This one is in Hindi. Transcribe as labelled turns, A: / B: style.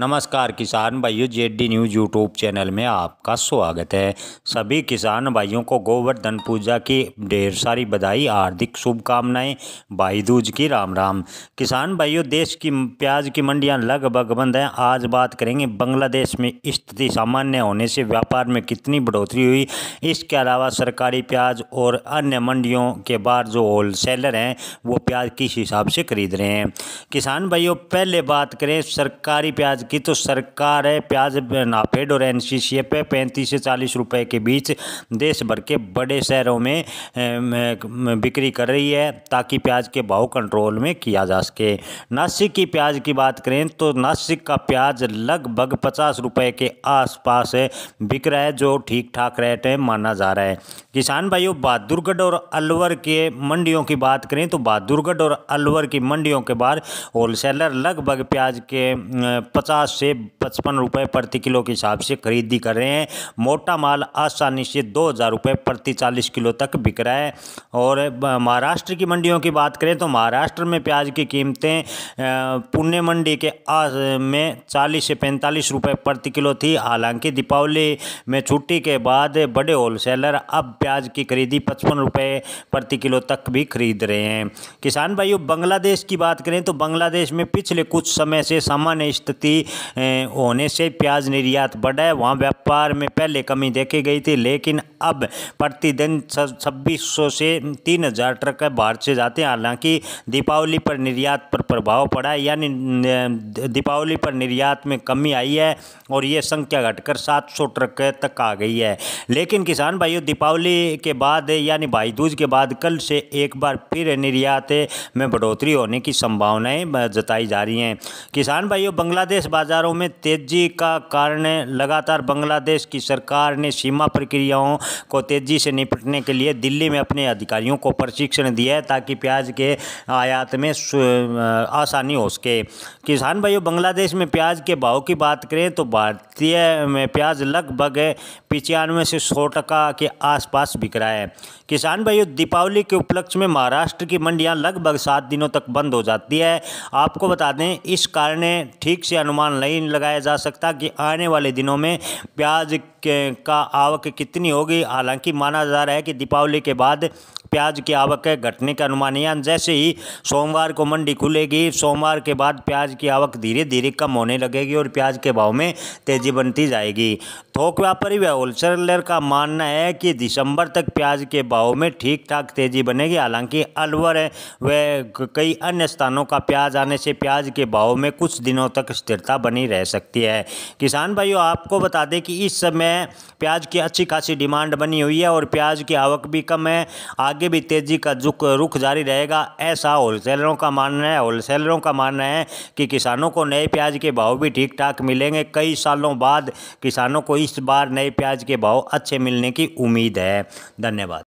A: नमस्कार किसान भाइयों जेडी न्यूज़ यूट्यूब चैनल में आपका स्वागत है सभी किसान भाइयों को गोवर्धन पूजा की ढेर सारी बधाई हार्दिक शुभकामनाएं भाई दूज की राम राम किसान भाइयों देश की प्याज की मंडियां लगभग बंद हैं आज बात करेंगे बांग्लादेश में स्थिति सामान्य होने से व्यापार में कितनी बढ़ोतरी हुई इसके अलावा सरकारी प्याज और अन्य मंडियों के बाहर जो होलसेलर हैं वो प्याज किस हिसाब से खरीद रहे हैं किसान भाइयों पहले बात करें सरकारी प्याज की तो सरकार है प्याज नाफेड और एन सी सी एफ पैंतीस से चालीस रुपए के बीच देश भर के बड़े शहरों में बिक्री कर रही है ताकि प्याज के भाव कंट्रोल में किया जा सके नासिक की प्याज की बात करें तो नासिक का प्याज लगभग पचास रुपये के आसपास बिक रहा है जो ठीक ठाक रेट है माना जा रहा है किसान भाइयों बहादुरगढ़ और अलवर के मंडियों की बात करें तो बहादुरगढ़ और अलवर की मंडियों के बाहर होलसेलर लगभग प्याज के पचास पचास से पचपन रुपये प्रति किलो के हिसाब से खरीदी कर रहे हैं मोटा माल आसानी से दो हज़ार रुपये प्रति चालीस किलो तक बिक रहा है और महाराष्ट्र की मंडियों की बात करें तो महाराष्ट्र में प्याज की कीमतें पुणे मंडी के आस में चालीस से पैंतालीस रुपये प्रति किलो थी हालांकि दीपावली में छुट्टी के बाद बड़े होलसेलर अब प्याज की खरीदी पचपन रुपये प्रति किलो तक भी खरीद रहे हैं किसान भाइयों बांग्लादेश की बात करें तो बांग्लादेश में पिछले कुछ समय से सामान्य स्थिति होने से प्याज निर्यात बढ़ा है वहाँ व्यापार में पहले कमी देखी गई थी लेकिन अब प्रतिदिन छब्बीस सौ से तीन हज़ार ट्रक भारत से जाते हैं हालांकि दीपावली पर निर्यात पर प्रभाव पड़ा है यानी दीपावली पर निर्यात में कमी आई है और ये संख्या घटकर सात सौ ट्रक तक आ गई है लेकिन किसान भाइयों दीपावली के बाद यानी भाई दूज के बाद कल से एक बार फिर निर्यात में बढ़ोतरी होने की संभावनाएं जताई जा रही हैं किसान भाइयों बांग्लादेश बाज़ारों में तेज़ी का कारण लगातार बांग्लादेश की सरकार ने सीमा प्रक्रियाओं को तेज़ी से निपटने के लिए दिल्ली में अपने अधिकारियों को प्रशिक्षण दिया है ताकि प्याज के आयात में आसानी हो सके किसान भाइयों बांग्लादेश में प्याज के भाव की बात करें तो भारतीय में प्याज लगभग पचानवे से सौ टका के आसपास बिक रहा है किसान भाइयों दीपावली के उपलक्ष्य में महाराष्ट्र की मंडियां लगभग सात दिनों तक बंद हो जाती है आपको बता दें इस कारण ठीक से अनुमान अनुमान नहीं लगाया जा सकता कि आने वाले दिनों में प्याज का आवक कितनी होगी हालांकि माना जा रहा है कि दीपावली के बाद प्याज की आवक घटने का अनुमान है जैसे ही सोमवार को मंडी खुलेगी सोमवार के बाद प्याज की आवक धीरे धीरे कम होने लगेगी और प्याज के भाव में तेजी बनती जाएगी थोक व्यापारी व होलसेलर का मानना है कि दिसंबर तक प्याज के भाव में ठीक ठाक तेजी बनेगी हालांकि अलवर व कई अन्य स्थानों का प्याज आने से प्याज के भाव में कुछ दिनों तक स्थिरता बनी रह सकती है किसान भाइयों आपको बता दें कि इस समय है प्याज की अच्छी खासी डिमांड बनी हुई है और प्याज की आवक भी कम है आगे भी तेज़ी का जुक रुख जारी रहेगा ऐसा होलसेलरों का मानना है होलसेलरों का मानना है कि किसानों को नए प्याज के भाव भी ठीक ठाक मिलेंगे कई सालों बाद किसानों को इस बार नए प्याज के भाव अच्छे मिलने की उम्मीद है धन्यवाद